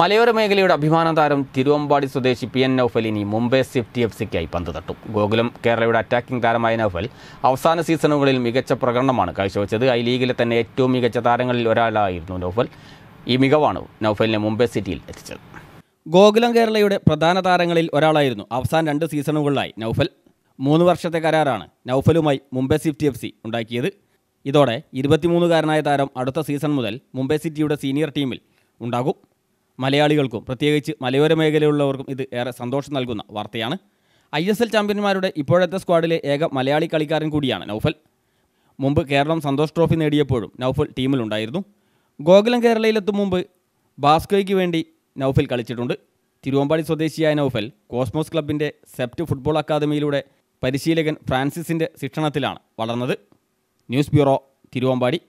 മലയോര മേഖലയുടെ അഭിമാന താരം തിരുവമ്പാടി സ്വദേശി പി എൻ നൌഫൽ ഇനി മുംബൈ സിഫ്റ്റി എഫ് സിക്കായി പന്ത് തട്ടും ഗോകുലം കേരളയുടെ അറ്റാക്കിംഗ് താരമായ നൌഫൽ അവസാന സീസണുകളിൽ മികച്ച പ്രകടനമാണ് കാഴ്ചവെച്ചത് ഐ ലീഗിലെ തന്നെ ഏറ്റവും മികച്ച താരങ്ങളിൽ ഒരാളായിരുന്നു നൌഫൽ ഈ മികവാണ് നൌഫലിനെ മുംബൈ സിറ്റിയിൽ എത്തിച്ചത് ഗോകുലം കേരളയുടെ പ്രധാന താരങ്ങളിൽ ഒരാളായിരുന്നു അവസാന രണ്ട് സീസണുകളിലായി നൌഫൽ മൂന്ന് വർഷത്തെ കരാറാണ് നൌഫലുമായി മുംബൈ സിഫ്റ്റി എഫ് സി ഉണ്ടാക്കിയത് ഇതോടെ ഇരുപത്തിമൂന്നുകാരനായ താരം അടുത്ത സീസൺ മുതൽ മുംബൈ സിറ്റിയുടെ സീനിയർ ടീമിൽ ഉണ്ടാകും മലയാളികൾക്കും പ്രത്യേകിച്ച് മലയോര മേഖലയുള്ളവർക്കും ഇത് ഏറെ സന്തോഷം നൽകുന്ന വാർത്തയാണ് ഐ എസ് എൽ ചാമ്പ്യന്മാരുടെ ഇപ്പോഴത്തെ സ്ക്വാഡിലെ ഏക മലയാളി കളിക്കാരൻ കൂടിയാണ് നൗഫൽ മുമ്പ് കേരളം സന്തോഷ് ട്രോഫി നേടിയപ്പോഴും നൗഫൽ ടീമിലുണ്ടായിരുന്നു ഗോകുലം കേരളയിലെത്തും മുമ്പ് ബാസ്കോയ്ക്ക് വേണ്ടി നൗഫൽ കളിച്ചിട്ടുണ്ട് തിരുവമ്പാടി സ്വദേശിയായ നൗഫൽ കോസ്മോസ് ക്ലബിൻ്റെ സെപ്റ്റ് ഫുട്ബോൾ അക്കാദമിയിലൂടെ പരിശീലകൻ ഫ്രാൻസിസിൻ്റെ ശിക്ഷണത്തിലാണ് വളർന്നത് ന്യൂസ് ബ്യൂറോ തിരുവമ്പാടി